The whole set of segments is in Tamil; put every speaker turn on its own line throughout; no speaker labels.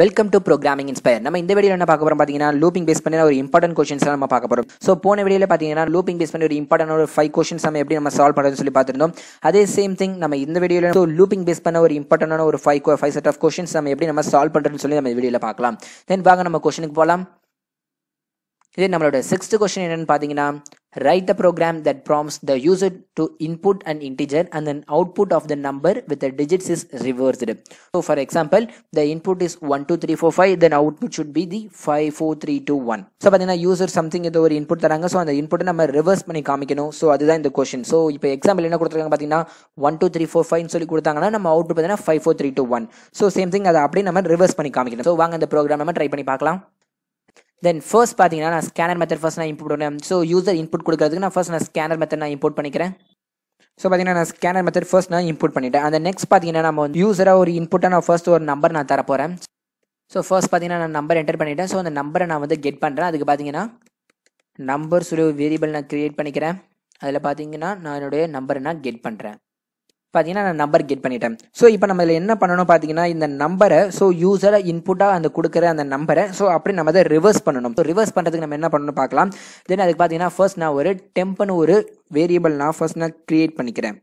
வெல்கம் டு ப்ரோக்ராமிங் இன்ஸ்பயர் நம்ம இந்த வீடியோ என்ன பார்க்க போகிறோம் பார்த்தீங்கன்னா லூப்பிங் பேஸ் பண்ணி ஒரு இம்பார்ட்டன்ட் கொஷின்ஸ் நம்ம பார்க்க போகிறோம் ஸோ போன வீடியோ பார்த்தீங்கன்னா லூப்பிங் பேஸ் பண்ணி ஒரு இம்பார்ட்டன் ஒரு ஃபைவ் கொஸ்டின்ஸ் நம்ம எப்படி நம்ம சால்வ் பண்ணுறதுன்னு சொல்லி பார்த்துருந்தோம் அதே சேம் திங் நம்ம இந்த வீடியோவில் ஸோ லூப்பிங் பேஸ் பண்ண ஒரு இம்பார்ட்டன்டான ஒரு five five set of questions நம்ம எப்படி நம்ம சால்வ் பண்ணுறதுன்னு சொல்லி நம்ம வீடியோவில் பார்க்கலாம் தென் வாங்க நம்ம கொஸ்டினுக்கு போகலாம் இதே நம்மளோட சிக்ஸ்த் கொஷின் என்னன்னு பார்த்தீங்கன்னா Write the program that prompts the user to input an integer and then output of the number with the digits is reversed. So for example, the input is 12345 then output should be the 54321. So பார்த்தீங்கன்னா யூசர் சம்திங் ஏதோ ஒரு இன்புட் தராங்க ஸோ அந்த இன்புட்டை நம்ம ரிவர்ஸ் பண்ணி காமிக்கணும் ஸோ அதுதான் இந்த கொஷின் ஸோ இப்போ எக்ஸாம்பிள் என்ன கொடுத்துருக்காங்க பார்த்தீங்கன்னா ஒன் டூ த்ரீ ஃபோர் ஃபைவ்னு சொல்லி கொடுத்தாங்கன்னா நம்ம அவுட்புட் பார்த்தீங்கன்னா five four three two one so same thing அதை அப்படியே நம்ம ரிவர்ஸ் பண்ணி காமிக்கணும் ஸோ வாங்க இந்த ப்ரோக்ராம் நம்ம ட்ரை பண்ணி பார்க்கலாம் தென் ஃபர்ஸ்ட் பார்த்தீங்கன்னா நான் ஸ்கேனர் மெத்தட் ஃபர்ஸ்ட் நான் இம்போர்ட் பண்ணுவேன் ஸோ யூசர் இன்புட் கொடுக்கறதுக்கு நான் ஃபர்ஸ்ட் நான் ஸ்கேனர் மெத்தட் நான் இம்போர்ட் பண்ணிக்கிறேன் ஸோ பார்த்தீங்கன்னா நான் ஸ்கேனர் மெத்தட் ஃபர்ஸ்ட் நான் இம்போர்ட் பண்ணிட்டேன் அந்த நெக்ஸ்ட் பார்த்தீங்கன்னா நம்ம வந்து யூஸராக ஒரு இன்புட்டாக நான் ஃபர்ஸ்ட் ஒரு நம்பர் நான் தரப்போகிறேன் ஸோ ஃபர்ஸ்ட் பார்த்தீங்கன்னா நான் நம்பர் என்டர் பண்ணிட்டேன் ஸோ அந்த நம்பரை நான் வந்து கெட் பண்ணுறேன் அதுக்கு பார்த்தீங்கன்னா நம்பர் சொல்லி ஒரு வேரியபிள் நான் கிரியேட் பண்ணிக்கிறேன் அதில் பார்த்தீங்கன்னா நான் என்னுடைய நம்பரை நான் கெட் பண்ணுறேன் பார்த்தீங்கன்னா நான் நம்பர் கெட் பண்ணிட்டேன் ஸோ இப்போ நம்ம இதில் என்ன பண்ணணும் பார்த்தீங்கன்னா இந்த நம்பரை ஸோ யூஸராக இன்புட்டாக அந்த கொடுக்குற அந்த நம்பரை ஸோ அப்படி நம்ம அதை ரிவர்ஸ் பண்ணணும் ஸோ ரிவர்ஸ் பண்ணுறதுக்கு நம்ம என்ன பண்ணணும் பார்க்கலாம் தென் அதுக்கு பார்த்தீங்கன்னா ஃபர்ஸ்ட் நான் ஒரு டெம்ப்னு ஒரு வேரியபிள் நான் ஃபர்ஸ்ட் நான் க்ரியேட் பண்ணிக்கிறேன்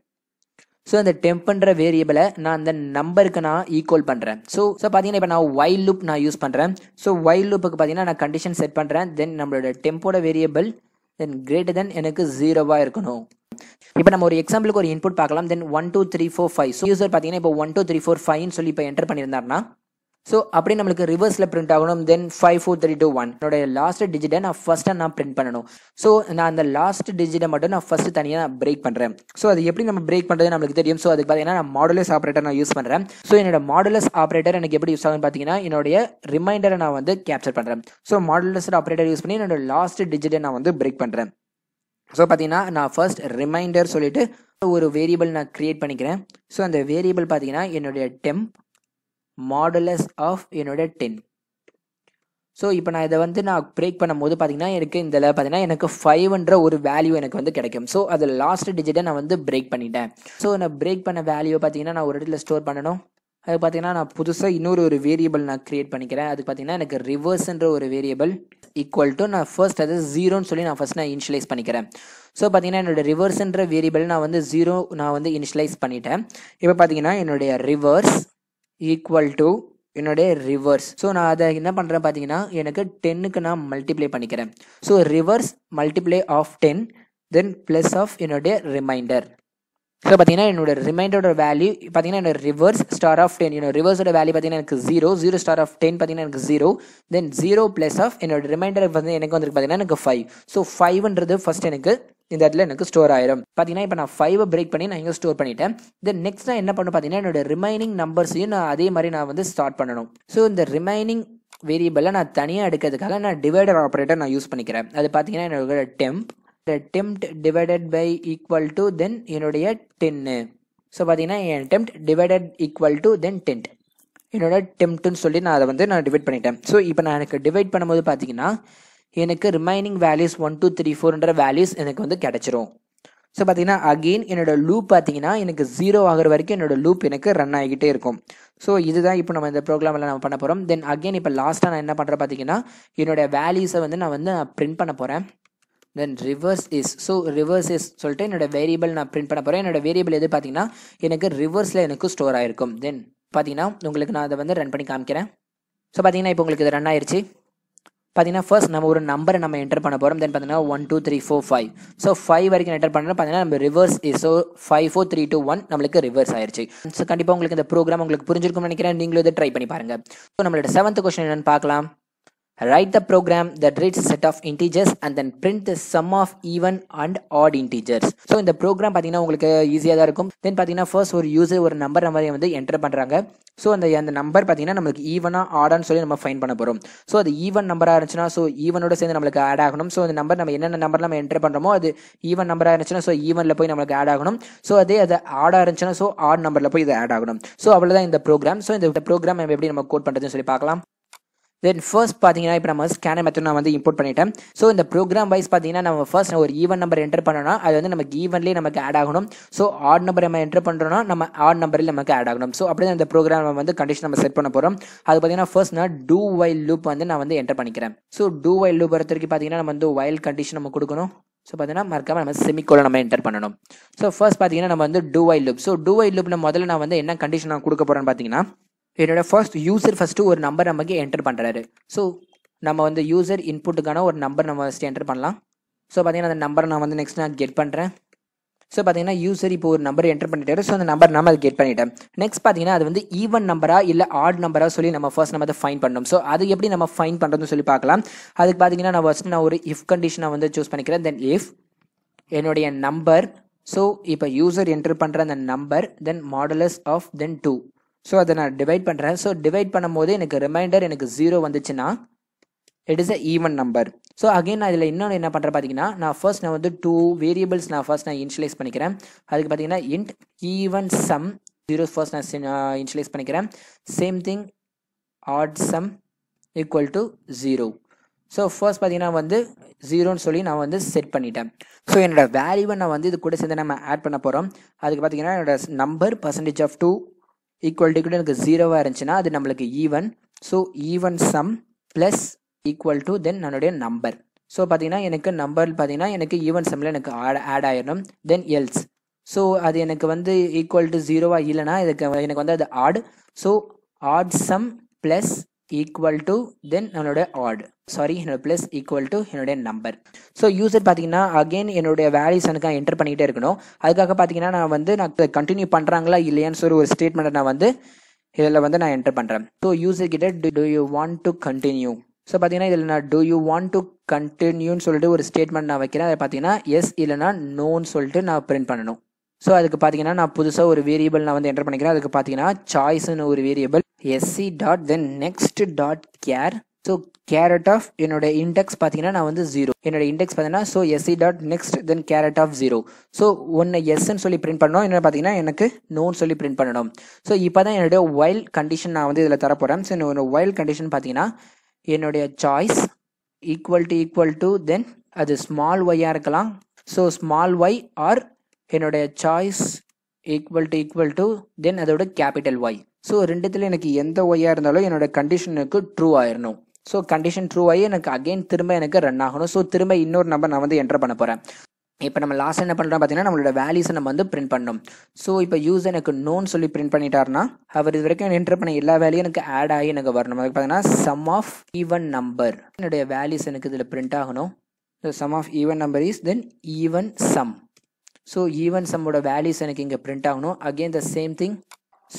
ஸோ அந்த டெம்ப்ன்ற வேரியபிளை நான் அந்த நம்பருக்கு நான் ஈக்குவல் பண்ணுறேன் ஸோ ஸோ பார்த்தீங்கன்னா இப்போ நான் வைல் லுப் நான் யூஸ் பண்ணுறேன் ஸோ வைல் லுப்புக்கு பார்த்தீங்கன்னா நான் கண்டிஷன் செட் பண்ணுறேன் தென் நம்மளோட டெம்போட வேரியபிள் தென் கிரேட்டர் தென் எனக்கு ஜீரோவாக இருக்கணும் இப்போ நம்ம ஒரு எக்ஸாம்பிளுக்கு ஒரு இன்புட் பார்க்கலாம் then one two three four five so user பார்த்தீங்கன்னா இப்போ ஒன் டூ த்ரீ ஃபோர் ஃபைவ்னு சொல்லி இப்போ என்டர் பண்ணியிருந்தாருன்னா ஸோ அப்படி நம்மளுக்கு ரிவர்ஸில் பிரிண்ட் ஆகணும் then five four three two one என்னோட லாஸ்ட் டிஜிட்டை நான் ஃபஸ்ட்டாக நான் பிரிண்ட் பண்ணணும் ஸோ நான் அந்த லாஸ்ட் டிஜிட்டை மட்டும் நான் ஃபஸ்ட்டு தனியாக நான் பிரேக் பண்ணுறேன் ஸோ அது எப்படி நம்ம பிரேக் பண்ணுறது நம்மளுக்கு தெரியும் ஸோ அதுக்கு பார்த்தீங்கன்னா நான் மாடலஸ் ஆப்ரேட்டர் நான் யூஸ் பண்ணுறேன் ஸோ என்னோட மாடலஸ் ஆப்ரேட்டர் எனக்கு எப்படி யூஸ் ஆகும்னு பார்த்தீங்கன்னா என்னுடைய ரிமைண்டரை நான் வந்து கேப்சர் பண்ணுறேன் ஸோ மாடலஸ் ஆப்ரேட்டர் யூஸ் பண்ணி என்னோட லாஸ்ட் டிஜிட்டை நான் வந்து பிரேக் பண்ணுறேன் ஸோ பார்த்தீங்கன்னா நான் ஃபர்ஸ்ட் ரிமைண்டர் சொல்லிட்டு ஒரு வேரியபிள் நான் க்ரியேட் பண்ணிக்கிறேன் ஸோ அந்த வேரியபிள் பார்த்தீங்கன்னா என்னுடைய டெம்ப் மாடலஸ் ஆஃப் என்னோட டென் ஸோ இப்போ நான் இதை வந்து நான் பிரேக் பண்ணும்போது பார்த்தீங்கன்னா எனக்கு இதில் பார்த்தீங்கன்னா எனக்கு ஃபைவ்ன்ற ஒரு வேல்யூ எனக்கு வந்து கிடைக்கும் ஸோ அது லாஸ்ட் டிஜிட்டை நான் வந்து பிரேக் பண்ணிட்டேன் ஸோ நான் பிரேக் பண்ண வேல்யூ பார்த்தீங்கன்னா நான் ஒரு இடத்துல ஸ்டோர் பண்ணணும் அது பார்த்தீங்கன்னா நான் புதுசாக இன்னொரு ஒரு வேரியபிள் நான் க்ரியேட் பண்ணிக்கிறேன் அது பார்த்தீங்கன்னா எனக்கு ரிவர்ஸ்ன்ற ஒரு வேரியபிள் ஈக்குவல் டு நான் ஃபர்ஸ்ட் அது ஜீரோன்னு சொல்லி நான் ஃபஸ்ட் நான் இனிஷியலைஸ் பண்ணிக்கிறேன் ஸோ பார்த்தீங்கன்னா என்னோட ரிவர்ஸ்ன்ற வேரியபிள் நான் வந்து ஜீரோ நான் வந்து இனிஷியலைஸ் பண்ணிட்டேன் இப்போ பார்த்தீங்கன்னா என்னுடைய ரிவர்ஸ் ஈக்குவல் டு என்னுடைய ரிவர்ஸ் ஸோ நான் அதை என்ன பண்ணுறேன் பார்த்தீங்கன்னா எனக்கு டென்னுக்கு நான் மல்டிப்ளை பண்ணிக்கிறேன் so reverse multiply of ten then plus of என்னுடைய ரிமைண்டர் ஸோ பார்த்தீங்கன்னா என்னோட ரிமைண்டரோட வேல்யூ பார்த்தீங்கன்னா என்னோட ரிவர்ஸ் ஸ்டார் ஆஃப் டென் என்னோட ரிவர்ஸோட வேல்யூ பார்த்தீங்கன்னா எனக்கு zero zero star of ten பார்த்தீங்கன்னா எனக்கு zero then zero plus of என்னோட ரிமைண்டர் வந்து எனக்கு வந்து பார்த்தீங்கன்னா எனக்கு ஃபைவ் ஸோ ஃபைவ்ன்றது ஃபர்ஸ்ட் எனக்கு இந்த இடத்துல எனக்கு ஸ்டோர் ஆயிரும் பார்த்தீங்கன்னா இப்போ நான் ஃபைவை பிரேக் பண்ணி நான் இங்கே ஸ்டோர் பண்ணிட்டேன் தென் நெக்ஸ்ட் நான் என்ன பண்ணணும் பார்த்தீங்கன்னா என்னோட ரிமைனிங் நம்பர்ஸையும் நான் அதே மாதிரி நான் வந்து ஸ்டார்ட் பண்ணணும் ஸோ இந்த ரிமைனிங் வேரியபிளை நான் தனியாக எடுக்கிறதுக்காக நான் டிவைடர் ஆப்ரேட்டர் நான் யூஸ் பண்ணிக்கிறேன் அது பார்த்தீங்கன்னா என்னோட temp the temp divided by equal to then என்னுடைய டென்னு ஸோ பார்த்தீங்கன்னா என் temp divided equal to then ten என்னோட டெம்ட்டுன்னு சொல்லி நான் அதை வந்து நான் டிவைட் பண்ணிட்டேன் ஸோ இப்போ நான் எனக்கு டிவைட் பண்ணும்போது பார்த்தீங்கன்னா எனக்கு remaining values one two three ஃபோர்ன்ற வேல்யூஸ் எனக்கு வந்து கிடச்சிரும் ஸோ பார்த்தீங்கன்னா அகெயின் என்னோட லூப் பார்த்தீங்கன்னா எனக்கு ஜீரோ ஆகிற வரைக்கும் என்னோட லூப் எனக்கு ரன் ஆகிக்கிட்டே இருக்கும் ஸோ இதுதான் இப்போ நம்ம இந்த ப்ரோக்ராமில் நம்ம பண்ண போகிறோம் தென் அகெயின் இப்போ லாஸ்ட்டாக நான் என்ன பண்ணுறேன் பார்த்தீங்கன்னா என்னோட வேல்யூஸை வந்து நான் வந்து நான் பிரிண்ட் பண்ண போகிறேன் then reverse is so reverse is சொல்லிட்டு என்னோடய வேரியபிள் நான் பிரிண்ட் பண்ண போகிறேன் என்னோடய வேரியபிள் எது பார்த்தீங்கன்னா எனக்கு ரிவர்ஸில் எனக்கு ஸ்டோர் ஆகிருக்கும் தென் பார்த்தீங்கன்னா உங்களுக்கு நான் அதை வந்து ரன் பண்ணி காமிக்கிறேன் ஸோ பார்த்தீங்கன்னா இப்போ உங்களுக்கு இது ரன் ஆயிடுச்சு பார்த்தீங்கன்னா ஃபர்ஸ்ட் நம்ம ஒரு நம்பரை நம்ம என்டர் பண்ண போகிறோம் தென் பார்த்தீங்கன்னா one two three four five so five வரைக்கும் என்டர் பண்ணுறோம் பார்த்தீங்கன்னா நம்ம reverse is so five four three two one நம்மளுக்கு ரிவர்ஸ் ஆயிடுச்சு ஸோ கண்டிப்பாக உங்களுக்கு இந்த ப்ரோக்ராம் உங்களுக்கு புரிஞ்சிருக்கும்னு நினைக்கிறேன் நீங்களும் இதை ட்ரை பண்ணி பாருங்கள் ஸோ நம்மளோட செவன்த் கொஸ்டின் என்னென்னு பார்க்கலாம் Write the program that reads set of integers and then print the sum of even and odd integers. So இந்த ப்ரோக்ராம் பார்த்தீங்கன்னா உங்களுக்கு ஈஸியாக தான் இருக்கும் தென் பார்த்தீங்கன்னா ஃபர்ஸ்ட் ஒரு யூசர் ஒரு நம்பர் நம்பரை வந்து என்டர் பண்ணுறாங்க ஸோ அந்த அந்த நம்பர் பார்த்தீங்கன்னா நம்மளுக்கு ஈவனா ஆடான்னு சொல்லி நம்ம ஃபைன் பண்ண போகிறோம் ஸோ அது ஈவன் நம்பராக இருந்துச்சுன்னா ஸோ ஈவனோட சேர்ந்து நம்மளுக்கு ஆட் ஆகணும் ஸோ அந்த நம்பர் நம்ம என்னென்ன நம்பர் நம்ம என்டர் பண்ணுறோமோ அது ஈவன் நம்பராக இருந்துச்சுன்னா ஸோ ஈவனில் போய் நம்மளுக்கு ஆட் ஆகணும் ஸோ அதே அது ஆடாக இருந்துச்சுன்னா ஸோ ஆட் நம்பரில் போய் இது ஆட் ஆகணும் ஸோ அவ்வளோதான் இந்த ப்ரோக்ராம் ஸோ இந்த ப்ரோக்ராம் எப்படி நம்ம கோட் பண்ணுறதுன்னு சொல்லி பார்க்கலாம் தென் ஃபர்ஸ்ட் பார்த்தீங்கன்னா இப்போ நம்ம ஸ்கேனர் மெத்தட் நான் வந்து இம்போர்ட் பண்ணிட்டேன் ஸோ இந்த ப்ரோக்ராம் வைஸ் பார்த்தீங்கன்னா நம்ம ஃபர்ஸ்ட் ஒரு ஈவன் நம்பர் என்டர் பண்ணோம்னா அது வந்து நமக்கு ஈவன்லேயே நமக்கு ஆட் ஆகணும் ஸோ ஆட் நம்பர் நம்ம என்டர் பண்ணுறோம்னா நம்ம ஆட் நம்பரில் நமக்கு ஆட் ஆகணும் ஸோ அப்படியே இந்த ப்ரோக்ராம் நம்ம வந்து கண்டிஷன் நம்ம செட் பண்ண போகிறோம் அது பார்த்தீங்கன்னா ஃபர்ஸ்ட் நான் டூ வைல் லூப் வந்து நான் வந்து என்டர் பண்ணிக்கிறேன் ஸோ டூ வைல் லூப் வரத்துக்கு பார்த்தீங்கன்னா நம்ம வந்து வைல் கண்டிஷன் நம்ம கொடுக்கணும் ஸோ பார்த்தீங்கன்னா மறக்காமல் நம்ம செமிக்கோலை நம்ம என்டர் பண்ணணும் ஸோ ஃபர்ஸ்ட் பார்த்தீங்கன்னா நம்ம வந்து do while loop so do while லூப்பில் முதல்ல நான் வந்து என்ன கண்டிஷன் நான் கொடுக்க போகிறேன்னு பார்த்தீங்கன்னா என்னோட ஃபர்ஸ்ட் யூசர் ஃபஸ்ட்டு ஒரு நம்பர் நமக்கு என்டர் பண்ணுறாரு ஸோ நம்ம வந்து யூசர் இன்புட்டுக்கான ஒரு நம்பர் நம்ம ஃபஸ்ட்டு என்டர் பண்ணலாம் ஸோ பார்த்தீங்கன்னா அந்த நம்பரை நான் வந்து நெக்ஸ்ட் நான் கெட் பண்ணுறேன் ஸோ பார்த்தீங்கன்னா யூசர் இப்போ ஒரு நம்பர் என்டர் பண்ணிட்டாரு ஸோ அந்த நம்பர் நம்ம அதை கெட் பண்ணிட்டேன் நெக்ஸ்ட் பார்த்தீங்கன்னா அது வந்து ஈவன் நம்பரா இல்லை ஆட் நம்பரா சொல்லி நம்ம ஃபர்ஸ்ட் நம்ம அதை ஃபைன் பண்ணோம் ஸோ அது எப்படி நம்ம ஃபைன் பண்ணுறதுன்னு சொல்லி பார்க்கலாம் அதுக்கு பார்த்தீங்கன்னா நான் ஃபர்ஸ்ட் நான் ஒரு இஃப் கண்டிஷனை வந்து சூஸ் பண்ணிக்கிறேன் தென் இஃப் என்னுடைய நம்பர் ஸோ இப்போ யூசர் என்டர் பண்ணுற அந்த number then modulus of then two so அதை நான் டிவைட் பண்ணுறேன் ஸோ டிவைட் பண்ணும்போது எனக்கு ரிமைண்டர் எனக்கு ஜீரோ வந்துச்சுன்னா it is a even number so again நான் இதில் இன்னொன்று என்ன பண்ணுறேன் பார்த்தீங்கன்னா நான் ஃபர்ஸ்ட் நான் வந்து டூ வேரியபிள்ஸ் நான் ஃபர்ஸ்ட் நான் இன்ஷியலைஸ் பண்ணிக்கிறேன் அதுக்கு பார்த்தீங்கன்னா int even sum zero first நான் இன்ஷியலைஸ் பண்ணிக்கிறேன் same thing odd sum equal to zero so first பார்த்தீங்கன்னா வந்து ஜீரோன்னு சொல்லி நான் வந்து செட் பண்ணிட்டேன் ஸோ என்னோடய வேல்யூவை நான் வந்து இது கூட சேர்ந்து நம்ம ஆட் பண்ண போகிறோம் அதுக்கு பார்த்தீங்கன்னா என்னோடய number percentage of two equal to எனக்கு ஜீரோவாக இருந்துச்சுன்னா அது நம்மளுக்கு even so even sum plus equal to then என்னுடைய நம்பர் ஸோ பார்த்தீங்கன்னா எனக்கு நம்பர் பார்த்தீங்கன்னா எனக்கு ஈவன் சம்மில் எனக்கு ஆட் ஆட் ஆயிடும் தென் எல்ஸ் ஸோ அது எனக்கு வந்து ஈக்குவல் டு ஜீரோவாக இல்லைனா இதுக்கு எனக்கு வந்து அது odd so odd sum plus equal to then என்னோட odd சாரி என்னோட ப்ளஸ் ஈக்குவல் to என்னுடைய நம்பர் ஸோ user பார்த்தீங்கன்னா again என்னுடைய values எனக்கு என்டர் பண்ணிகிட்டே இருக்கணும் அதுக்காக பார்த்தீங்கன்னா நான் வந்து நான் கண்டினியூ பண்ணுறாங்களா இல்லையான் சொல்லி ஒரு statement நான் வந்து இதில் வந்து நான் என்டர் பண்ணுறேன் ஸோ user கிட்ட to do you want continue continue so பார்த்தீங்கன்னா இதில் நான் டூ யூ வாண்ட் டு கண்டினியூன்னு சொல்லிட்டு ஒரு ஸ்டேட்மெண்ட் நான் வைக்கிறேன் அதை பார்த்தீங்கன்னா எஸ் இல்லைனா சொல்லிட்டு நான் பிரிண்ட் பண்ணணும் ஸோ அதுக்கு பார்த்தீங்கன்னா நான் புதுசாக ஒரு வேரியபிள் நான் வந்து என்டர் பண்ணிக்கிறேன் அதுக்கு பார்த்தீங்கன்னா சாய்ஸ்னு ஒரு variable SC dot then next dot char so char at of என்னோட இண்டெக்ஸ் பார்த்தீங்கன்னா நான் வந்து ஜீரோ என்னோட இண்டெக்ஸ் பார்த்தீங்கன்னா so SC dot next then char at of zero so ஒன்று எஸ்ன்னு சொல்லி பிரிண்ட் பண்ணணும் என்ன பார்த்தீங்கன்னா எனக்கு நோன் சொல்லி பிரிண்ட் பண்ணணும் ஸோ இப்போ தான் என்னுடைய வைல்ட் கண்டிஷன் நான் வந்து இதில் தரப்போகிறேன் ஸோ என்னோட வைல் கண்டிஷன் பார்த்தீங்கன்னா என்னுடைய choice equal to equal to then அது ஸ்மால் ஒய்யாக இருக்கலாம் ஸோ ஸ்மால் ஒய் ஆர் என்னுடைய choice equal to equal to then அதோட கேபிட்டல் ஒய் ஸோ ரெண்டுத்தில் எனக்கு எந்த ஒய்யாக இருந்தாலும் என்னோட கண்டிஷனுக்கு ட்ரூ ஆயிடணும் ஸோ கண்டிஷன் ட்ரூ ஆகி எனக்கு அகெயின் திரும்ப எனக்கு ரன் ஆகணும் ஸோ திரும்ப இன்னொரு நம்பர் நான் வந்து என்டர் பண்ண போகிறேன் இப்போ நம்ம லாஸ்ட் என்ன பண்ணுறோம் பார்த்தீங்கன்னா நம்மளோட வேல்யூஸை நம்ம வந்து பிரிண்ட் பண்ணணும் ஸோ இப்போ யூஸ் எனக்கு நோன் சொல்லி பிரிண்ட் பண்ணிட்டாருன்னா அவர் இது வரைக்கும் என்டர் பண்ண எல்லா வேலையும் எனக்கு ஆட் ஆகி எனக்கு வரணும் அதுக்கு பார்த்தீங்கன்னா சம் ஆஃப் ஈவன் நம்பர் என்னுடைய வேல்யூஸ் எனக்கு இதில் பிரிண்ட் ஆகணும் so sum of even number is then even sum so even சம்மோட வேல்யூஸ் எனக்கு இங்கே பிரிண்ட் ஆகணும் again the same thing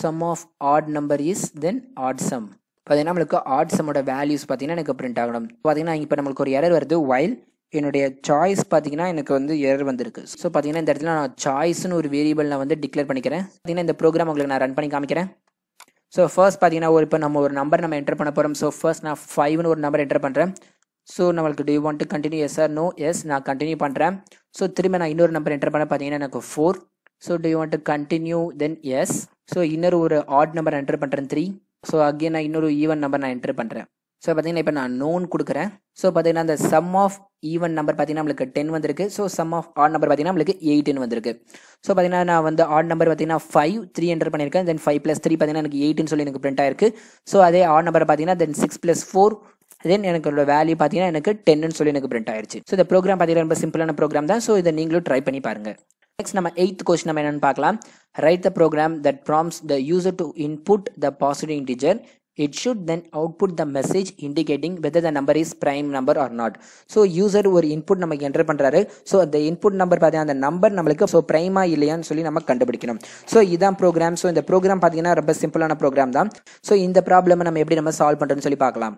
sum of odd number is then odd sum பார்த்தீங்கன்னா நம்மளுக்கு ஆட் சம்மோட வேல்யூஸ் பார்த்தீங்கன்னா எனக்கு பிரிண்ட் ஆகணும் பார்த்தீங்கன்னா இப்போ நம்மளுக்கு ஒரு எரர் வருது வைல் என்னுடைய சாய்ஸ் பார்த்தீங்கன்னா எனக்கு வந்து எரர் வந்திருக்கு ஸோ பார்த்தீங்கன்னா இந்த இடத்துல நான் சாய்ஸ்னு ஒரு வேரியபிள் நான் வந்து டிக்ளேர் பண்ணிக்கிறேன் பார்த்தீங்கன்னா இந்த ப்ரோக்ராம் உங்களுக்கு நான் ரன் பண்ணி காமிக்கிறேன் ஸோ ஃபர்ஸ்ட் பார்த்தீங்கன்னா ஒரு இப்போ நம்ம ஒரு நம்பர் நம்ம என்டர் பண்ண போகிறோம் ஸோ ஃபர்ஸ்ட் நான் ஃபைவ்னு ஒரு நம்பர் என்டர் பண்ணுறேன் ஸோ நம்மளுக்கு do want to continue yes sir no yes நான் கண்டினியூ பண்ணுறேன் ஸோ திரும்ப நான் இன்னொரு நம்பர் என்டர் பண்ண பார்த்தீங்கன்னா எனக்கு four so do want to continue then yes so இன்னொரு ஒரு ஆட் நம்பர் என்டர் பண்ணுறேன் த்ரீ ஸோ அகெயின் நான் இன்னொரு ஈவன் நம்பர் நான் என்டர் பண்ணுறேன் ஸோ பார்த்தீங்கன்னா இப்போ நான் நோன் கொடுக்குறேன் ஸோ பார்த்தீங்கன்னா அந்த சம் ஆஃப் ஈவன் நம்பர் பார்த்தீங்கன்னா நம்மளுக்கு டென் வந்திருக்கு so sum of odd number பார்த்தீங்கன்னா நம்மளுக்கு எயிட்டின் வந்திருக்கு ஸோ பார்த்தீங்கன்னா நான் வந்து ஆட் நம்பர் பார்த்தீங்கன்னா ஃபைவ் த்ரீ என்டர் பண்ணியிருக்கேன் தென் ஃபைவ் ப்ளஸ் த்ரீ பார்த்தீங்கன்னா எனக்கு எயிட்டின்னு சொல்லி எனக்கு பிரிண்ட் ஆயிருக்கு ஸோ அதே ஆட் நம்பர் பார்த்தீங்கன்னா then six plus four then எனக்கு வேல்யூ பார்த்தீங்கன்னா எனக்கு டென்னு சொல்லி எனக்கு பிரிண்ட் ஆயிடுச்சு ஸோ இந்த ப்ரோக்ராம் பார்த்தீங்கன்னா ரொம்ப சிம்பிளான ப்ரோக்ராம் தான் ஸோ இதை நீங்களும் ட்ரை பண்ணி பாருங்க நெக்ஸ்ட் நம்ம எய்த் கொஸ்டின் நம்ம என்னன்னு பார்க்கலாம் write the program that prompts the user to input the positive integer it then then output the message indicating whether the number is prime number or not so user ஒரு இன்புட் நமக்கு என்டர் பண்ணுறாரு ஸோ அந்த இன்புட் நம்பர் பார்த்தீங்கன்னா அந்த நம்பர் நம்மளுக்கு ஸோ ப்ரைமா இல்லையான்னு சொல்லி நம்ம கண்டுபிடிக்கணும் ஸோ இதான் ப்ரோக்ராம் ஸோ இந்த ப்ரோக்ராம் பார்த்தீங்கன்னா ரொம்ப சிம்பிளான ப்ரோக்ராம் தான் ஸோ இந்த ப்ராப்ளமை நம்ம எப்படி நம்ம சால்வ் பண்ணுறோம்னு சொல்லி பார்க்கலாம்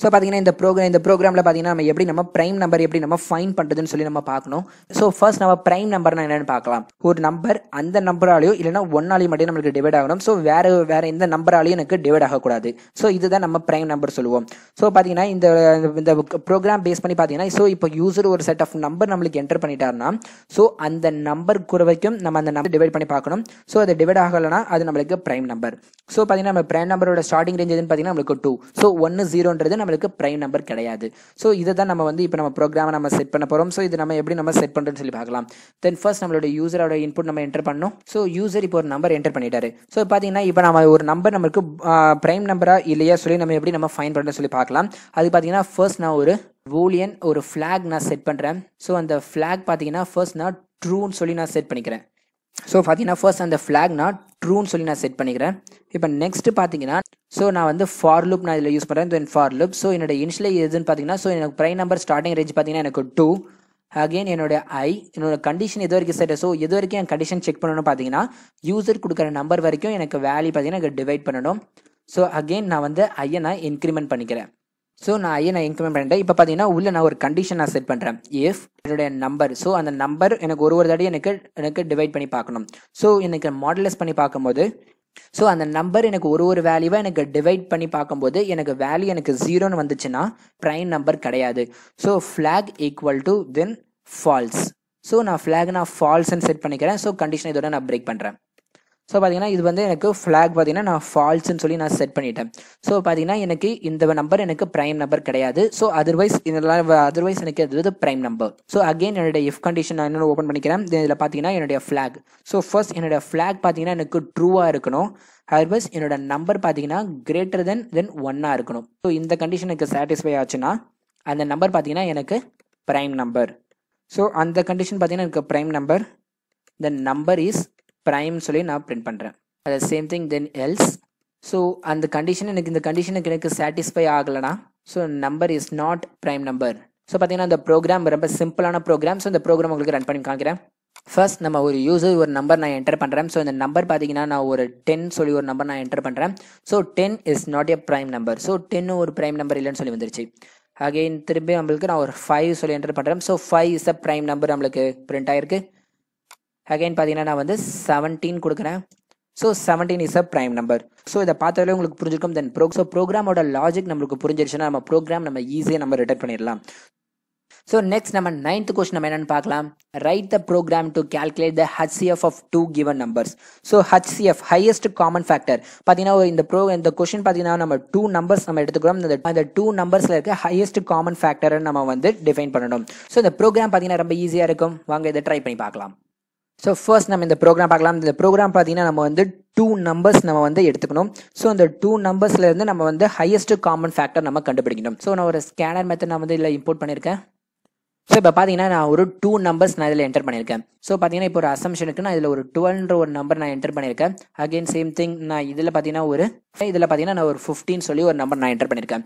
ஸோ பார்த்தீங்கன்னா இந்த ப்ரோக்ராம் இந்த ப்ரோக்ராமில் பார்த்தீங்கன்னா நம்ம எப்படி நம்ம ப்ரைம் நம்பர் எப்படி நம்ம ஃபைன் பண்ணுறதுன்னு சொல்லி நம்ம பார்க்கணும் ஸோ ஃபர்ஸ்ட் நம்ம ப்ரைம் நம்பர்னா என்னென்னு பார்க்கலாம் ஒரு நம்பர் அந்த நம்பராலையோ இல்லைனா ஒன்னாலையும் மட்டும் நம்மளுக்கு டிவைட் ஆகணும் ஸோ வேறு வேறு எந்த நம்பராலையும் எனக்கு டிவைட் ஆகக்கூடாது ஸோ இதுதான் நம்ம ப்ரைம் நம்பர் சொல்லுவோம் ஸோ பார்த்தீங்கன்னா இந்த இந்த ப்ரோக்ராம் பேஸ் பண்ணி பார்த்தீங்கன்னா ஸோ இப்போ யூசர் ஒரு செட் ஆஃப் நம்பர் நம்மளுக்கு என்டர் பண்ணிட்டாருன்னா ஸோ அந்த நம்பர் குறைவைக்கும் நம்ம அந்த நம்பர் டிவைட் பண்ணி பார்க்கணும் ஸோ அது டிவைட் ஆகலைன்னா அது நம்மளுக்கு ப்ரைம் நம்பர் ஸோ பார்த்தீங்கன்னா நம்ம ப்ரைம் நம்பரோட ஸ்டார்டிங் ரேஞ்ச் எதுன்னு பார்த்தீங்கன்னா நம்மளுக்கு டூ ஸோ ஒன்று ஜீரோன்றது நம்ம நம்மளுக்கு ப்ரைம் நம்பர் கிடையாது ஸோ இதை தான் நம்ம வந்து இப்போ நம்ம ப்ரோக்ராமை நம்ம செட் பண்ண போகிறோம் ஸோ இது நம்ம எப்படி நம்ம செட் பண்ணுறதுன்னு சொல்லி பார்க்கலாம் தென் ஃபர்ஸ்ட் நம்மளோட யூசரோட இன்புட் நம்ம என்டர் பண்ணோம் ஸோ யூசர் இப்போ ஒரு நம்பர் என்டர் பண்ணிட்டாரு ஸோ பார்த்தீங்கன்னா இப்போ நம்ம ஒரு நம்பர் நம்மளுக்கு ப்ரைம் நம்பராக இல்லையா சொல்லி நம்ம எப்படி நம்ம ஃபைன் பண்ணுறோம்னு சொல்லி பார்க்கலாம் அது பார்த்தீங்கன்னா ஃபர்ஸ்ட் நான் ஒரு பூலியன் ஒரு ஃப்ளாக் நான் செட் பண்ணுறேன் ஸோ அந்த ஃப்ளாக் பார்த்தீங்கன்னா ஃபர்ஸ்ட் நான் ட்ரூன்னு சொல்லி நான் செட் பண்ணிக்கிறேன் ஸோ பார்த்தீங்கன்னா ஃபர்ஸ்ட் அந்த ஃப்ளாக் நான் ட்ரூன்னு சொல்லி நான் செட் பண்ணிக்கிறேன் இப்போ நெக்ஸ்ட்டு பார்த்தீங்கன்னா ஸோ நான் வந்து ஃபார் லுப் நான் இதில் யூஸ் பண்ணுறேன் தென் ஃபார் லுப் ஸோ என்னோட இனிஷியல் எதுன்னு பார்த்தீங்கன்னா ஸோ எனக்கு ப்ரைம் நம்பர் ஸ்டார்டிங் ரேஞ்ச் பார்த்தீங்கன்னா எனக்கு டூ அகெயின் என்னோட ஐ என்னோட கண்டிஷன் எது வரைக்கும் சரி ஸோ எது வரைக்கும் என் கண்டிஷன் செக் பண்ணணும்னு பார்த்தீங்கன்னா யூசர் கொடுக்குற நம்பர் வரைக்கும் எனக்கு வேல்யூ பார்த்தீங்கன்னா எனக்கு டிவைட் பண்ணணும் ஸோ அகெயின் நான் வந்து ஐயை நான் இன்க்ரிமெண்ட் பண்ணிக்கிறேன் ஸோ நான் ஐயை நான் இன்க்ரிமெண்ட் பண்ணிட்டேன் இப்போ பார்த்தீங்கன்னா உள்ள நான் ஒரு கண்டிஷன் நான் செட் பண்ணுறேன் இஃப் என்னுடைய நம்பர் ஸோ அந்த நம்பர் எனக்கு ஒரு ஒரு தடவை எனக்கு எனக்கு டிவைட் பண்ணி பார்க்கணும் ஸோ எனக்கு மாடலஸ் பண்ணி பார்க்கும்போது ஸோ அந்த நம்பர் எனக்கு ஒரு ஒரு வேல்யூவாக எனக்கு டிவைட் பண்ணி பார்க்கும்போது எனக்கு வேல்யூ எனக்கு ஜீரோன்னு வந்துச்சுன்னா ப்ரைம் நம்பர் கிடையாது so flag equal to then false so நான் ஃப்ளாக் நான் ஃபால்ஸ்ன்னு செட் பண்ணிக்கிறேன் ஸோ கண்டிஷன் இதோட நான் பிரேக் பண்ணுறேன் ஸோ பார்த்தீங்கன்னா இது வந்து எனக்கு ஃப்ளாக் பார்த்தீங்கன்னா நான் ஃபால்ஸ்ன்னு சொல்லி நான் செட் பண்ணிட்டேன் ஸோ பார்த்தீங்கன்னா எனக்கு இந்த நம்பர் எனக்கு ப்ரைம் நம்பர் கிடையாது ஸோ அதர்வைஸ் இதெல்லாம் அதர்வைஸ் எனக்கு அது வந்து ப்ரைம் நம்பர் ஸோ அகெயின் என்னுடைய இஃப் கண்டிஷன் நான் இன்னொரு ஓப்பன் பண்ணிக்கிறேன் இதில் பார்த்தீங்கன்னா என்னுடைய ஃப்ளாக் ஸோ ஃபர்ஸ்ட் என்னுடைய ஃப்ளாக் பார்த்தீங்கன்னா எனக்கு ட்ரூவாக இருக்கணும் அதர்வைஸ் என்னோட நம்பர் பார்த்தீங்கன்னா கிரேட்டர் தென் தென் ஒன்னாக இருக்கணும் ஸோ இந்த கண்டிஷன் எனக்கு சாட்டிஸ்ஃபை ஆச்சுன்னா அந்த நம்பர் பார்த்தீங்கன்னா எனக்கு ப்ரைம் நம்பர் ஸோ அந்த கண்டிஷன் பார்த்தீங்கன்னா எனக்கு prime number then number is ப்ரைம்னு சொல்லி நான் பிரிண்ட் பண்ணுறேன் அது same thing then else so அந்த கண்டிஷன் எனக்கு இந்த கண்டிஷனுக்கு எனக்கு சாட்டிஸ்ஃபை ஆகலைனா so number is not prime number so பார்த்தீங்கன்னா அந்த ப்ரோக்ராம் ரொம்ப சிம்பிளான ப்ரோக்ராம் ஸோ இந்த ப்ரோக்ராம் உங்களுக்கு ரன் பண்ணி காமிக்கிறேன் ஃபர்ஸ்ட் நம்ம ஒரு யூசர் ஒரு நம்பர் நான் என்டர் பண்ணுறேன் ஸோ இந்த நம்பர் பார்த்தீங்கன்னா நான் ஒரு டென் சொல்லி ஒரு நம்பர் நான் என்டர் பண்ணுறேன் so ten is not a prime number so டென்னு ஒரு ப்ரைம் நம்பர் இல்லைன்னு சொல்லி வந்துருச்சு அகெயின் திரும்பி நம்மளுக்கு நான் ஒரு ஃபைவ் சொல்லி என்டர் பண்ணுறேன் so five is a prime number நம்மளுக்கு பிரிண்ட் ஆயிருக்கு அகைன் பார்த்தீங்கன்னா நான் வந்து செவன்டீன் கொடுக்குறேன் so seventeen is a prime number so இதை பார்த்தாலே உங்களுக்கு புரிஞ்சிருக்கும் தென் ப்ரோ ஸோ ப்ரோக்ராமோட லாஜிக் நம்மளுக்கு புரிஞ்சிருச்சுன்னா நம்ம ப்ரோக்ராம் நம்ம ஈஸியாக நம்ம ரிட்டர்ன் பண்ணிடலாம் ஸோ நெக்ஸ்ட் நம்ம நைன்த் கொஸ்டின் நம்ம என்னென்னு பார்க்கலாம் write the program to calculate the HCF of two given numbers so HCF highest common factor பார்த்தீங்கன்னா இந்த ப்ரோ இந்த கொஸ்டின் பார்த்தீங்கன்னா நம்ம டூ நம்பர்ஸ் நம்ம எடுத்துக்கிறோம் அந்த டூ நம்பர்ஸில் இருக்க ஹையஸ்ட் காமன் ஃபேக்டர்னு நம்ம வந்து டிஃபைன் பண்ணணும் ஸோ இந்த ப்ரோக்ராம் பார்த்தீங்கன்னா ரொம்ப ஈஸியாக இருக்கும் வாங்க இதை ட்ரை பண்ணி பார்க்கலாம் ஸோ ஃபர்ஸ்ட் நம்ம இந்த ப்ரோக்ராம் பார்க்கலாம் இந்த ப்ரோக்ராம் பார்த்தீங்கன்னா நம்ம வந்து டூ நம்பர்ஸ் நம்ம வந்து எடுத்துக்கணும் ஸோ அந்த டூ நம்பர்ஸ்லேருந்து நம்ம வந்து ஹையஸ்ட் காமன் ஃபேக்டர் நம்ம கண்டுபிடிக்கணும் ஸோ நான் ஒரு ஸ்கேனர் மெத்தட் நான் வந்து இதில் இம்போர்ட் பண்ணியிருக்கேன் ஸோ இப்போ பார்த்தீங்கன்னா நான் ஒரு டூ நம்பர்ஸ் நான் இதில் என்டர் பண்ணியிருக்கேன் ஸோ பார்த்தீங்கன்னா இப்போ ஒரு அசம்ஷனுக்கு நான் இதில் ஒரு டுவெல்ன்ற ஒரு நம்பர் நான் என்டர் பண்ணியிருக்கேன் அகெயின் சேம் திங் நான் இதில் பார்த்தீங்கன்னா ஒரு இதில் பார்த்தீங்கன்னா நான் ஒரு ஃபிஃப்டின் சொல்லி ஒரு நம்பர் நான் என்டர் பண்ணியிருக்கேன்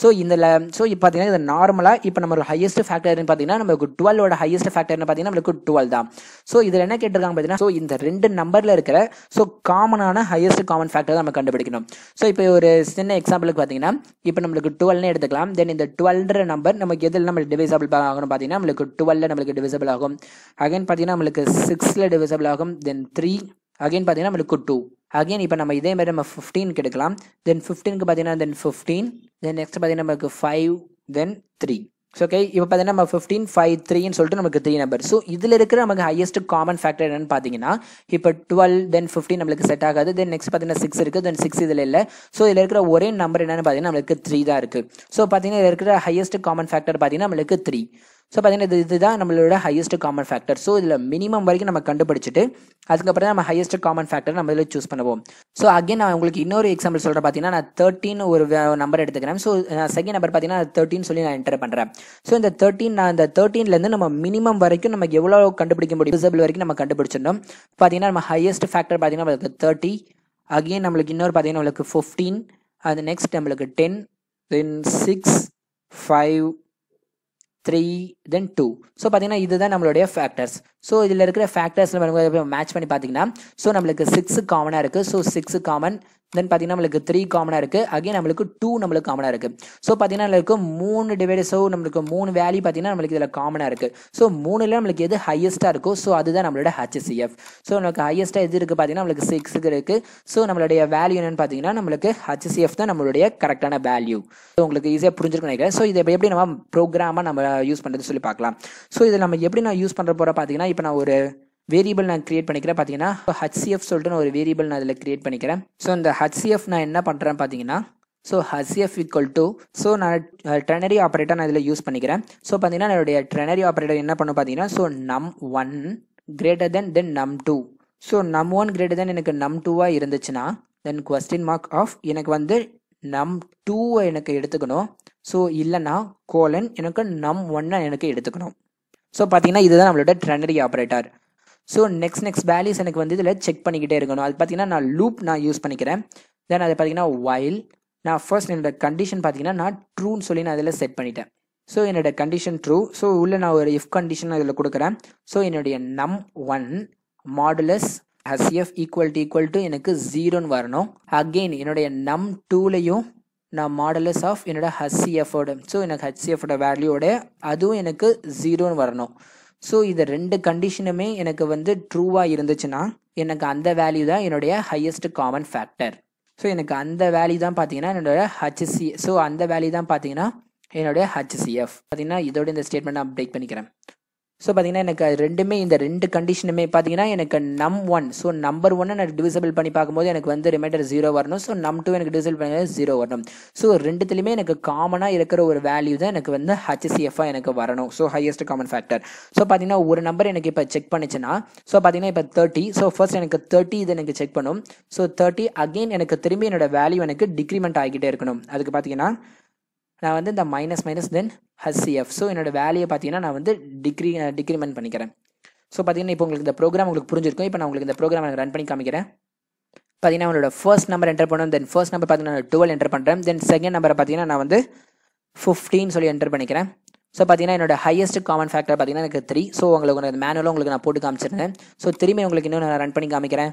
ஸோ இதில் ஸோ இப்போ பார்த்தீங்கன்னா இது நார்மலாக இப்போ நம்ம ஒரு ஹையஸ்ட் ஃபேக்டர்னு பார்த்தீங்கன்னா நம்மளுக்கு டுவெலோட ஹையஸ்ட் ஃபேக்டர்னு பார்த்தீங்கன்னா நம்மளுக்கு டுவெல் தான் ஸோ இதில் என்ன கேட்டிருக்காங்க பார்த்தீங்கன்னா ஸோ இந்த ரெண்டு நம்பரில் இருக்கிற ஸோ காமனான ஹையஸ்ட் காமன் ஃபேக்டர் நம்ம கண்டுபிடிக்கணும் ஸோ இப்போ ஒரு சின்ன எக்ஸாம்பிளுக்கு பார்த்தீங்கன்னா இப்போ நம்மளுக்கு டுவெல்னு எடுத்துக்கலாம் தென் இந்த டுவெல்ன்ற நம்பர் நமக்கு எதில் நம்மளுக்கு டிவிசபிள் ஆகணும் பார்த்தீங்கன்னா நம்மளுக்கு டுவெல்ல நம்மளுக்கு டிவிசபிள் ஆகும் அகைன் பார்த்தீங்கன்னா நம்மளுக்கு சிக்ஸில் டிவிசபிள் ஆகும் தென் த்ரீ அகைன் பார்த்தீங்கன்னா நம்மளுக்கு டூ அகைன் இப்போ நம்ம இதே மாதிரி நம்ம ஃபிஃப்டீனுக்கு எடுக்கலாம் தென் ஃபிஃப்டீனுக்கு பார்த்தீங்கன்னா தென் ஃபிஃப்டீன் தென் நெக்ஸ்ட் பார்த்தீங்கன்னா நமக்கு five then three so okay இப்போ பார்த்தீங்கன்னா நம்ம ஃபிஃப்டீன் ஃபைவ் த்ரீன்னு சொல்லிட்டு நமக்கு த்ரீ நம்பர் ஸோ இதில் இருக்கிற நமக்கு ஹையஸ்ட் காமன் ஃபேக்டர் என்னன்னு பார்த்தீங்கன்னா இப்போ டுவெல் தென் ஃபிஃப்டீன் நம்மளுக்கு செட் ஆகாது தென் நெக்ஸ்ட் பார்த்தீங்கன்னா சிக்ஸ் இருக்குது தென் சிக்ஸ் இதில் இல்லை ஸோ இதில் இருக்கிற ஒரே நம்பர் என்னென்னு பார்த்தீங்கன்னா நம்மளுக்கு த்ரீ தான் இருக்குது ஸோ பார்த்தீங்கன்னா இதில் இருக்கிற ஹையஸ்ட் காமன் ஃபேக்டர் பார்த்தீங்கன்னா நம்மளுக்கு த்ரீ ஸோ பார்த்தீங்கன்னா இது இதுதான் நம்மளோட ஹையஸ்ட் காமன் ஃபேக்டர் ஸோ இதில் மினிமம் வரைக்கும் நம்ம கண்டுபிடிச்சிட்டு அதுக்கப்புறம் தான் நம்ம ஹையஸ்ட் காமன் ஃபேக்டர் நம்ம இதில் சூஸ் பண்ணுவோம் ஸோ அகேன் நான் உங்களுக்கு இன்னொரு எக்ஸாம்பிள் சொல்கிறேன் பார்த்தீங்கன்னா நான் தேர்ட்டின் ஒரு நம்பர் எடுத்துக்கிறேன் ஸோ செகண்ட் நம்பர் பார்த்தீங்கன்னா தேர்ட்டின் சொல்லி நான் என்டர் பண்ணுறேன் ஸோ இந்த தேர்ட்டின் நான் இந்த தேர்ட்டின்லேருந்து நம்ம மினிமம் வரைக்கும் நம்ம எவ்வளோ கண்டுபிடிக்க முடியும் டிசபிள் வரைக்கும் நம்ம கண்டுபிடிச்சிருந்தோம் பார்த்தீங்கன்னா நம்ம ஹையஸ்ட் ஃபேக்டர் பார்த்தீங்கன்னா தேர்ட்டி அகெயின் நம்மளுக்கு இன்னொரு பார்த்தீங்கன்னா நம்மளுக்கு ஃபிஃப்டீன் அது நெக்ஸ்ட் நம்மளுக்கு ten then six five three then two so பார்த்தீங்கன்னா இதுதான் நம்மளுடைய ஃபேக்டர்ஸ் ஸோ இதில் இருக்கிற ஃபேக்டர்ஸ் நம்ம மேட்ச் பண்ணி பார்த்தீங்கன்னா ஸோ நம்மளுக்கு சிக்ஸ் காமனாக இருக்குது ஸோ சிக்ஸு காமன் தென் பார்த்தீங்கன்னா நம்மளுக்கு த்ரீ காமனாக இருக்குது அகைன் நம்மளுக்கு டூ நம்மளுக்கு காமனாக இருக்குது ஸோ பார்த்தீங்கன்னா நம்மளுக்கு மூணு டிவைடஸ் ஸோ நம்மளுக்கு மூணு வேல்யூ பார்த்தீங்கன்னா நம்மளுக்கு இதில் காமனாக இருக்குது ஸோ மூணுல நம்மளுக்கு எது ஹையஸ்ட்டாக இருக்கோ ஸோ அதுதான் நம்மளோட ஹெச்சிஎஃப் ஸோ நமக்கு ஹையஸ்ட்டாக எது இருக்குது பார்த்தீங்கன்னா நம்மளுக்கு சிக்ஸுக்கு இருக்குது ஸோ நம்மளுடைய வேல்யூ என்னென்னு பார்த்தீங்கன்னா நம்மளுக்கு ஹெச்சிஎஃப் தான் நம்மளுடைய கரெக்டான வேல்யூ ஸோ உங்களுக்கு ஈஸியாக புரிஞ்சிருக்கும் நினைக்கிறேன் ஸோ இதை எப்படி நம்ம ப்ரோக்ராமாக நம்ம யூஸ் பண்ணுறது சொல்லி பார்க்கலாம் ஸோ இதில் நம்ம எப்படி நான் யூஸ் பண்ணுற போகிற பார்த்தீங்கன்னா இப்போ நான் ஒரு வேரியபிள் நான் கிரியேட் பண்ணிக்கிறேன் பார்த்தீங்கன்னா ஹச்சிஎஃப் சொல்லிட்டு நான் ஒரு வேரியபிள் நான் அதில் கிரியேட் பண்ணிக்கிறேன் ஸோ இந்த ஹச்சிஎஃப் நான் என்ன பண்ணுறேன் பார்த்தீங்கன்னா so HCF equal to so நான் ட்ரெனரி ஆப்ரேட்டர் நான் இதில் யூஸ் பண்ணிக்கிறேன் ஸோ பார்த்தீங்கன்னா என்னுடைய ட்ரெனரி ஆப்ரேட்டர் என்ன பண்ணும் பார்த்தீங்கன்னா so num one greater than then num two so num one greater than எனக்கு நம் டூவாக இருந்துச்சுன்னா தென் கொஸ்டின் மார்க் ஆஃப் எனக்கு வந்து நம் டூவை எனக்கு எடுத்துக்கணும் ஸோ இல்லைன்னா கோலன் எனக்கு நம் ஒன்னை எனக்கு எடுத்துக்கணும் ஸோ பார்த்தீங்கன்னா இதுதான் நம்மளோட ternary operator so next next values எனக்கு வந்து இதில் செக் பண்ணிக்கிட்டே இருக்கணும் அது பார்த்தீங்கன்னா நான் லூப் நான் யூஸ் பண்ணிக்கிறேன் தென் அது பார்த்தீங்கன்னா வயல் நான் ஃபர்ஸ்ட் என்னோட கண்டிஷன் பார்த்தீங்கன்னா நான் ட்ரூன்னு சொல்லி நான் அதில் செட் பண்ணிட்டேன் ஸோ என்னோட கண்டிஷன் ட்ரூ ஸோ உள்ள நான் ஒரு இஃப் கண்டிஷன் அதில் கொடுக்குறேன் ஸோ என்னுடைய num one modulus HCF equal to equal to எனக்கு ஜீரோன்னு வரணும் அகெயின் என்னுடைய நம் டூலையும் நான் மாடலஸ் ஆஃப் என்னோட ஹச்சிஎஃபோட ஸோ எனக்கு ஹச்சிஎஃபோட வேல்யூட அதுவும் எனக்கு ஜீரோன்னு வரணும் ஸோ இது ரெண்டு கண்டிஷனுமே எனக்கு வந்து ட்ரூவாக இருந்துச்சுன்னா எனக்கு அந்த வேல்யூ தான் என்னுடைய ஹையஸ்ட் காமன் ஃபேக்டர் ஸோ எனக்கு அந்த வேல்யூ தான் பார்த்தீங்கன்னா என்னோட ஹச்சிசி ஸோ அந்த வேல்யூ தான் பார்த்தீங்கன்னா என்னுடைய ஹச்சிசிஎஃப் பார்த்தீங்கன்னா இதோட இந்த ஸ்டேட்மெண்ட் நான் அப்டேட் பண்ணிக்கிறேன் ஸோ பார்த்தீங்கன்னா எனக்கு ரெண்டுமே இந்த ரெண்டு கண்டிஷனுமே பார்த்தீங்கன்னா எனக்கு நம் ஒன் ஸோ நம்பர் ஒன்று நான் டிவிசபிள் பண்ணி பார்க்கும்போது எனக்கு வந்து ரிமைண்டர் ஜீரோ வரணும் ஸோ நம் டூ எனக்கு டிவிசபிள் பண்ணி ஜீரோ வரணும் ஸோ ரெண்டுத்துலையுமே எனக்கு காமனாக இருக்கிற ஒரு வேல்யூ தான் எனக்கு வந்து ஹெச்சிஎஃபாக எனக்கு வரணும் so highest common factor so பார்த்தீங்கன்னா ஒரு நம்பர் எனக்கு இப்போ செக் பண்ணிச்சுன்னா ஸோ பார்த்தீங்கன்னா இப்போ தேர்ட்டி ஸோ ஃபர்ஸ்ட் எனக்கு தேர்ட்டி இது எனக்கு செக் பண்ணும் ஸோ தேர்ட்டி அகெயின் எனக்கு திரும்பி என்னோட வேல்யூ எனக்கு டிக்ரிமெண்ட் ஆகிக்கிட்டே இருக்கணும் அதுக்கு பார்த்தீங்கன்னா நான் வந்து இந்த minus minus then HCF so என்னோடய வேலையை பார்த்தீங்கன்னா நான் வந்து டிகிரி டிக்ரிமெண்ட் பண்ணிக்கிறேன் ஸோ பார்த்தீங்கன்னா இப்போ உங்களுக்கு இந்த ப்ரோக்ராம் உங்களுக்கு புரிஞ்சிருக்கும் இப்போ நான் உங்களுக்கு இந்த ப்ரோக்ராம் நான் ரன் பண்ணி காமிக்கிறேன் பார்த்தீங்கன்னா உங்களோட ஃபர்ஸ்ட் நம்பர் என்டர் பண்ணும் தென் ஃபர்ஸ்ட் நம்பர் பார்த்தீங்கன்னா டுவெல் என்டர் பண்ணுறேன் தென் செகண்ட் நம்பரை பார்த்தீங்கன்னா நான் வந்து ஃபிஃப்டின்னு சொல்லி என்டர் பண்ணிக்கிறேன் ஸோ பார்த்தீங்கன்னா என்னோட ஹையஸ்ட் காமன் ஃபேக்டர் பார்த்தீங்கன்னா எனக்கு த்ரீ ஸோ உங்களுக்கு உங்களுக்கு மேனுவலும் உங்களுக்கு நான் போட்டு காமிச்சிருந்தேன் ஸோ திரும்பி உங்களுக்கு இன்னும் நான் ரன் பண்ணி காமிக்கிறேன்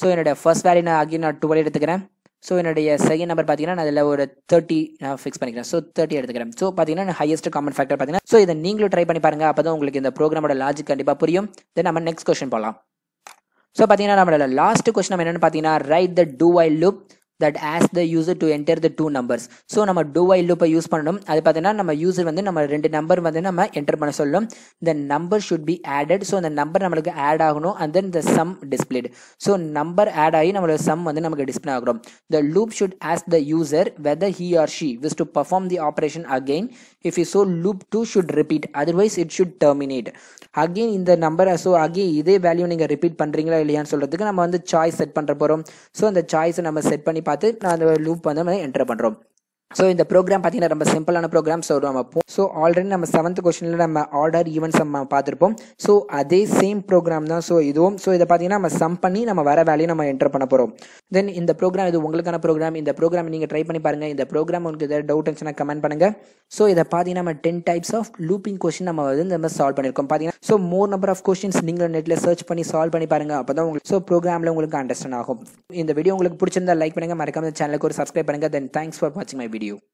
ஸோ என்னோட ஃபர்ஸ்ட் வேல்யூ நான் ஆகி நான் டுவெல் எடுத்துக்கிறேன் ஸோ என்னுடைய செகண்ட் நம்பர் பார்த்தீங்கன்னா நான் இதில் ஒரு தேர்ட்டி நான் ஃபிக்ஸ் பண்ணிக்கிறேன் ஸோ தேர்ட்டி எடுத்துக்கிறேன் ஸோ பார்த்தீங்கன்னா ஹையஸ்ட் காமன் ஃபேக்டர் பார்த்தீங்கன்னா ஸோ இதை நீங்களும் ட்ரை பண்ணி பாருங்க அப்போ தான் உங்களுக்கு இந்த ப்ரோக்ராமோட லாஜிக் கண்டிப்பாக புரியும் தென் நம்ம நெக்ஸ்ட் கொஸ்டின் போகலாம் ஸோ பார்த்தீங்கன்னா நம்மளோட லாஸ்ட் கொஸ்டின் நம்ம என்னென்னு பார்த்தீங்கன்னா write the do while loop that ஆஸ் the user to enter the two numbers so நம்ம டூ வைல் லூப்பை யூஸ் பண்ணணும் அது பார்த்தீங்கன்னா நம்ம யூசர் வந்து நம்ம ரெண்டு நம்பர் வந்து நம்ம என்டர் பண்ண சொல்லணும் the number should be added so அந்த நம்பர் நம்மளுக்கு ஆட் ஆகணும் and then the sum displayed so number add ஆகி நம்மளோட சம் வந்து நமக்கு டிஸ்பிளே ஆகிறோம் the loop should ask the user whether he or she wish to perform the operation again if you so loop do should repeat otherwise it should terminate again இந்த நம்பர் ஸோ அகெயின் இதே வேல்யூ நீங்கள் ரிப்பீட் பண்ணுறீங்களா இல்லையான்னு சொல்கிறதுக்கு நம்ம வந்து சாய்ஸ் செட் பண்ணுற போகிறோம் ஸோ அந்த சாய்ஸை நம்ம செட் பண்ணி பார்த்து நான் அந்த லூப் வந்து என்டர் பண்ணுறோம் ஸோ இந்த ப்ரோக்ராம் பார்த்தீங்கன்னா ரொம்ப சிம்பிளான ப்ரோக்ராம் ஸோ நம்ம ஸோ ஆல்ரெடி நம்ம செவன்த் கொஸ்டினில் நம்ம ஆர்டர் ஈவெண்ட்ஸ் நம்ம பார்த்துருப்போம் ஸோ அதே சேம் ப்ரோக்ராம் தான் ஸோ இதுவும் ஸோ இதை பார்த்தீங்கன்னா நம்ம சம் பண்ணி நம்ம வர வேலையை நம்ம என்டர் பண்ண போகிறோம் தென் இந்த ப்ரோக்ராம் இது உங்களுக்கான ப்ரோக்ராம் இந்த ப்ரோக்ராம் நீங்கள் ட்ரை பண்ணி பாருங்கள் இந்த ப்ரோக்ராம் உங்களுக்கு ஏதாவது டவுட் இருந்துச்சுன்னா கமெண்ட் பண்ணுங்கள் ஸோ இதை பார்த்தீங்கன்னா நம்ம ten types of looping question நம்ம வந்து நம்ம சால்வ் பண்ணியிருக்கோம் பார்த்தீங்கன்னா so more number of questions நீங்கள் நெட்டில் சர்ச் பண்ணி சால்வ் பண்ணி பாருங்கள் அப்போ தான் உங்களுக்கு ஸோ ப்ரோக்ராமில் உங்களுக்கு அண்டர்ஸ்டாண்ட் ஆகும் இந்த வீடியோ உங்களுக்கு பிடிச்சிருந்தால் லைக் பண்ணுங்கள் மறக்காம சேனலுக்கு ஒரு சப்ஸ்கிரைப் பண்ணுங்கள் தென் தேங்க்ஸ் ஃபார் வாட்சிங் மை வீடியோ video.